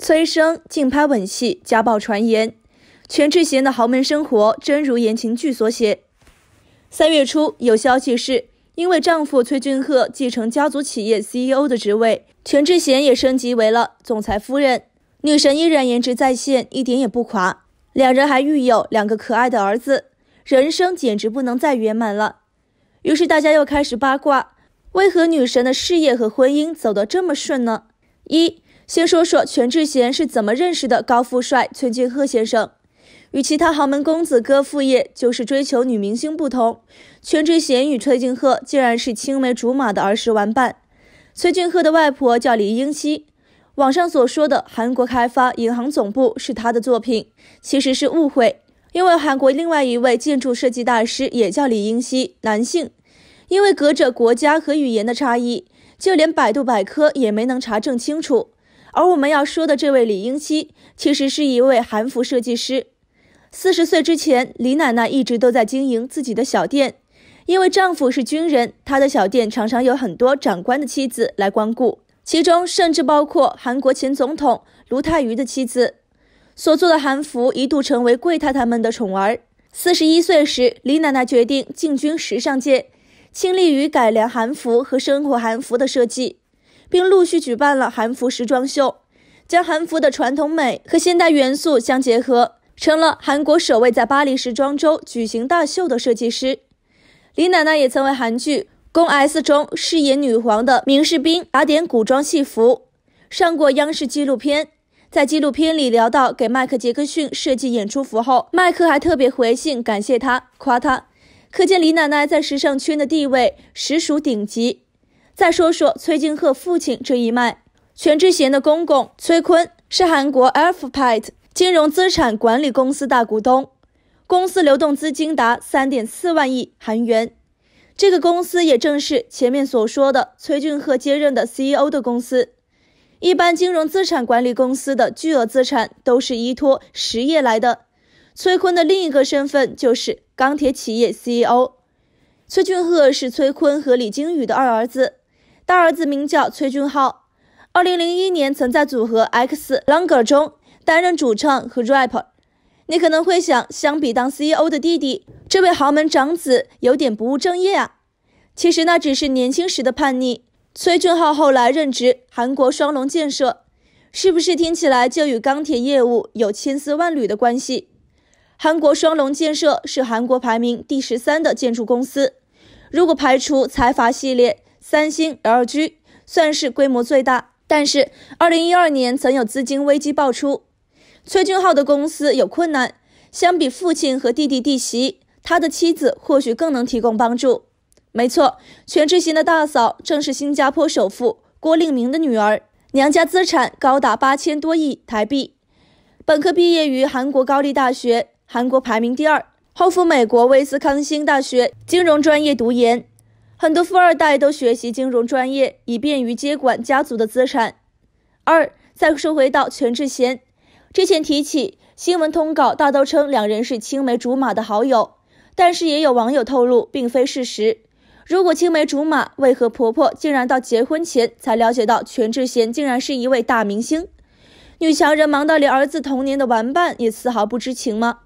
崔生、竞拍吻戏、家暴传言，全智贤的豪门生活真如言情剧所写。三月初有消息是，因为丈夫崔俊赫继承家族企业 CEO 的职位，全智贤也升级为了总裁夫人。女神依然颜值在线，一点也不垮。两人还育有两个可爱的儿子，人生简直不能再圆满了。于是大家又开始八卦，为何女神的事业和婚姻走得这么顺呢？一先说说全智贤是怎么认识的高富帅崔俊赫先生。与其他豪门公子哥副业就是追求女明星不同，全智贤与崔俊赫竟然是青梅竹马的儿时玩伴。崔俊赫的外婆叫李英熙。网上所说的韩国开发银行总部是他的作品，其实是误会。因为韩国另外一位建筑设计大师也叫李英熙，男性。因为隔着国家和语言的差异，就连百度百科也没能查证清楚。而我们要说的这位李英熙，其实是一位韩服设计师。四十岁之前，李奶奶一直都在经营自己的小店，因为丈夫是军人，她的小店常常有很多长官的妻子来光顾，其中甚至包括韩国前总统卢泰愚的妻子。所做的韩服一度成为贵太太们的宠儿。四十一岁时，李奶奶决定进军时尚界，倾力于改良韩服和生活韩服的设计。并陆续举办了韩服时装秀，将韩服的传统美和现代元素相结合，成了韩国首位在巴黎时装周举行大秀的设计师。李奶奶也曾为韩剧《宫 S》中饰演女皇的明世彬打点古装戏服，上过央视纪录片。在纪录片里聊到给迈克·杰克逊设计演出服后，迈克还特别回信感谢他，夸他，可见李奶奶在时尚圈的地位实属顶级。再说说崔俊赫父亲这一脉，全智贤的公公崔坤是韩国 Alpha Pet 金融资产管理公司大股东，公司流动资金达三点四万亿韩元。这个公司也正是前面所说的崔俊赫接任的 CEO 的公司。一般金融资产管理公司的巨额资产都是依托实业来的。崔坤的另一个身份就是钢铁企业 CEO。崔俊赫是崔坤和李金宇的二儿子。大儿子名叫崔俊浩，二零零一年曾在组合 X Longer 中担任主唱和 rap。你可能会想，相比当 CEO 的弟弟，这位豪门长子有点不务正业啊。其实那只是年轻时的叛逆。崔俊浩后来任职韩国双龙建设，是不是听起来就与钢铁业务有千丝万缕的关系？韩国双龙建设是韩国排名第十三的建筑公司。如果排除财阀系列。三星、LG 算是规模最大，但是二零一二年曾有资金危机爆出，崔俊浩的公司有困难。相比父亲和弟弟弟媳，他的妻子或许更能提供帮助。没错，全智贤的大嫂正是新加坡首富郭令明的女儿，娘家资产高达八千多亿台币。本科毕业于韩国高丽大学，韩国排名第二，后赴美国威斯康星大学金融专业读研。很多富二代都学习金融专业，以便于接管家族的资产。二，再说回到全智贤，之前提起新闻通稿，大都称两人是青梅竹马的好友，但是也有网友透露并非事实。如果青梅竹马，为何婆婆竟然到结婚前才了解到全智贤竟然是一位大明星？女强人忙到连儿子童年的玩伴也丝毫不知情吗？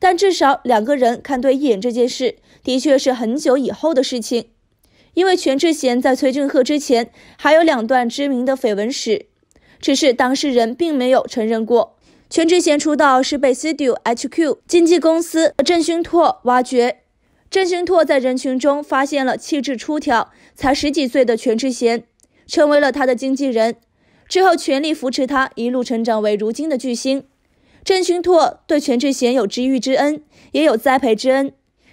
但至少两个人看对眼这件事，的确是很久以后的事情。因为全智贤在崔俊赫之前还有两段知名的绯闻史，只是当事人并没有承认过。全智贤出道是被 C U H Q 经纪公司郑勋拓挖掘，郑勋拓在人群中发现了气质出挑、才十几岁的全智贤，成为了他的经纪人，之后全力扶持他一路成长为如今的巨星。郑勋拓对全智贤有知遇之恩，也有栽培之恩。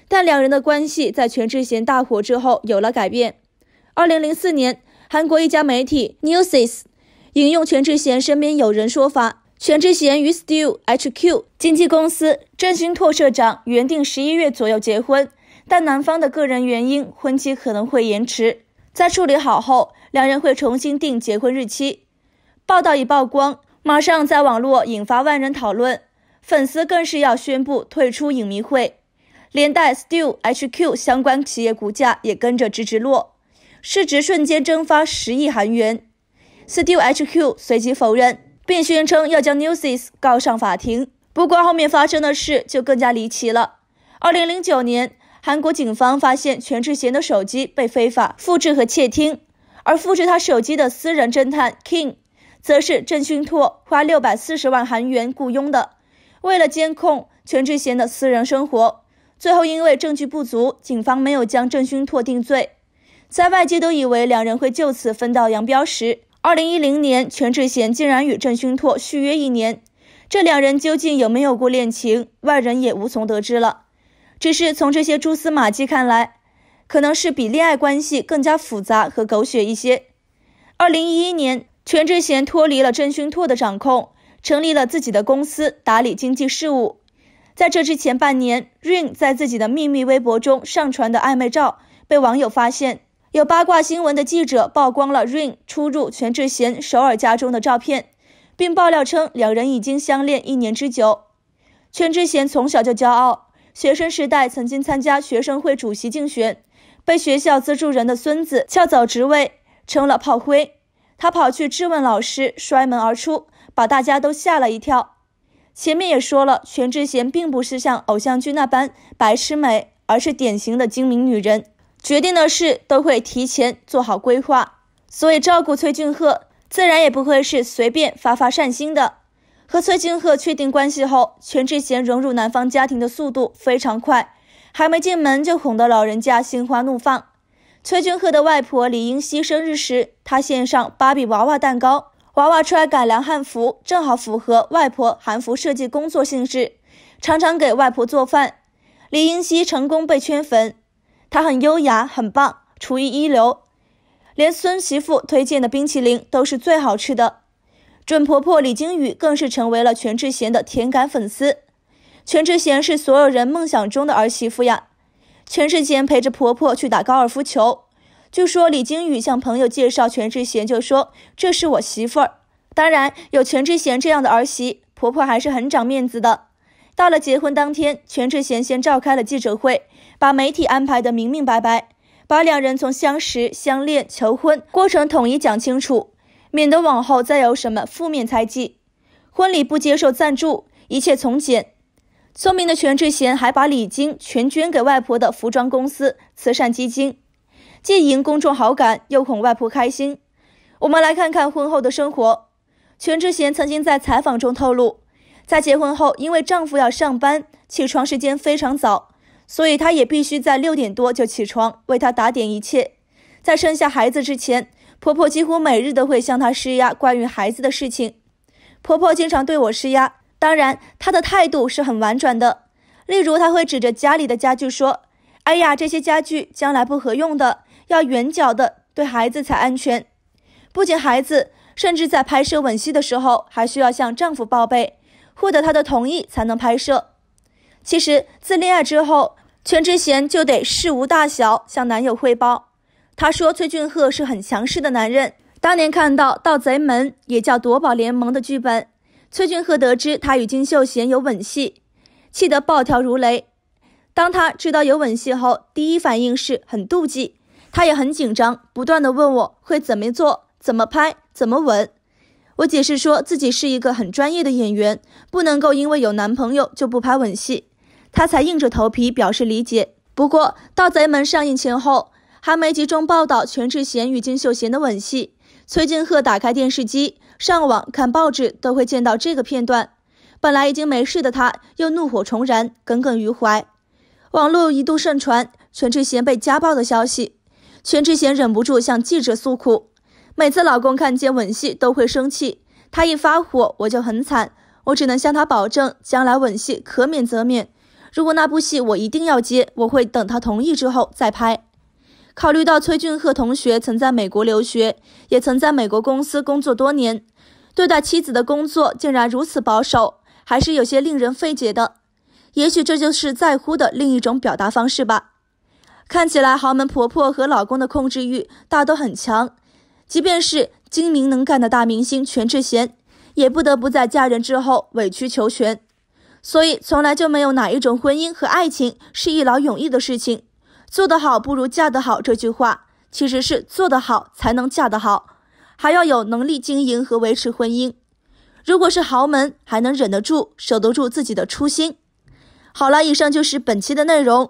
但两人的关系在全智贤大火之后有了改变。二零零四年，韩国一家媒体 Newsis 引用全智贤身边友人说法，全智贤与 Still HQ 经纪公司郑勋拓社长原定十一月左右结婚，但男方的个人原因，婚期可能会延迟。在处理好后，两人会重新定结婚日期。报道一曝光，马上在网络引发万人讨论，粉丝更是要宣布退出影迷会。连带 Still HQ 相关企业股价也跟着直直落，市值瞬间蒸发十亿韩元。Still HQ 随即否认，并宣称要将 n e w s i s 告上法庭。不过后面发生的事就更加离奇了。二零零九年，韩国警方发现全智贤的手机被非法复制和窃听，而复制他手机的私人侦探 King，则是郑勋拓花六百四十万韩元雇佣的，为了监控全智贤的私人生活。最后，因为证据不足，警方没有将郑勋拓定罪。在外界都以为两人会就此分道扬镳时，二零一零年全智贤竟然与郑勋拓续约一年。这两人究竟有没有过恋情，外人也无从得知了。只是从这些蛛丝马迹看来，可能是比恋爱关系更加复杂和狗血一些。二零一一年，全智贤脱离了郑勋拓的掌控，成立了自己的公司，打理经济事务。在这之前半年，Rain 在自己的秘密微博中上传的暧昧照被网友发现，有八卦新闻的记者曝光了 Rain 出入全智贤首尔家中的照片，并爆料称两人已经相恋一年之久。全智贤从小就骄傲，学生时代曾经参加学生会主席竞选，被学校资助人的孙子撬走职位，成了炮灰。他跑去质问老师，摔门而出，把大家都吓了一跳。前面也说了，全智贤并不是像偶像剧那般白痴美，而是典型的精明女人，决定的事都会提前做好规划，所以照顾崔俊赫自然也不会是随便发发善心的。和崔俊赫确定关系后，全智贤融入男方家庭的速度非常快，还没进门就哄得老人家心花怒放。崔俊赫的外婆李英熙生日时，他献上芭比娃娃蛋糕。娃娃出来改良汉服，正好符合外婆韩服设计工作性质，常常给外婆做饭。李英熙成功被圈粉，她很优雅，很棒，厨艺一流，连孙媳妇推荐的冰淇淋都是最好吃的。准婆婆李金宇更是成为了全智贤的甜感粉丝。全智贤是所有人梦想中的儿媳妇呀。全智贤陪着婆婆去打高尔夫球。据说李金宇向朋友介绍全智贤，就说这是我媳妇儿。当然，有全智贤这样的儿媳，婆婆还是很长面子的。到了结婚当天，全智贤先召开了记者会，把媒体安排的明明白白，把两人从相识、相恋、求婚过程统一讲清楚，免得往后再有什么负面猜忌。婚礼不接受赞助，一切从简。聪明的全智贤还把礼金全捐给外婆的服装公司慈善基金。既赢公众好感，又哄外婆开心。我们来看看婚后的生活。全智贤曾经在采访中透露，在结婚后，因为丈夫要上班，起床时间非常早，所以她也必须在六点多就起床为他打点一切。在生下孩子之前，婆婆几乎每日都会向她施压关于孩子的事情。婆婆经常对我施压，当然她的态度是很婉转的。例如，她会指着家里的家具说：“哎呀，这些家具将来不合用的。”要圆角的对孩子才安全，不仅孩子，甚至在拍摄吻戏的时候，还需要向丈夫报备，获得他的同意才能拍摄。其实自恋爱之后，全智贤就得事无大小向男友汇报。她说崔俊赫是很强势的男人。当年看到《盗贼门》也叫《夺宝联盟》的剧本，崔俊赫得知她与金秀贤有吻戏，气得暴跳如雷。当他知道有吻戏后，第一反应是很妒忌。他也很紧张，不断的问我会怎么做、怎么拍、怎么吻。我解释说自己是一个很专业的演员，不能够因为有男朋友就不拍吻戏。他才硬着头皮表示理解。不过，《盗贼们》上映前后还没集中报道全智贤与金秀贤的吻戏，崔俊赫打开电视机、上网看报纸都会见到这个片段。本来已经没事的他，又怒火重燃，耿耿于怀。网络一度盛传全智贤被家暴的消息。全智贤忍不住向记者诉苦，每次老公看见吻戏都会生气，他一发火我就很惨，我只能向他保证，将来吻戏可免则免。如果那部戏我一定要接，我会等他同意之后再拍。考虑到崔俊赫同学曾在美国留学，也曾在美国公司工作多年，对待妻子的工作竟然如此保守，还是有些令人费解的。也许这就是在乎的另一种表达方式吧。看起来豪门婆婆和老公的控制欲大都很强，即便是精明能干的大明星全智贤，也不得不在嫁人之后委曲求全。所以从来就没有哪一种婚姻和爱情是一劳永逸的事情。做得好不如嫁得好这句话，其实是做得好才能嫁得好，还要有能力经营和维持婚姻。如果是豪门，还能忍得住、守得住自己的初心。好了，以上就是本期的内容。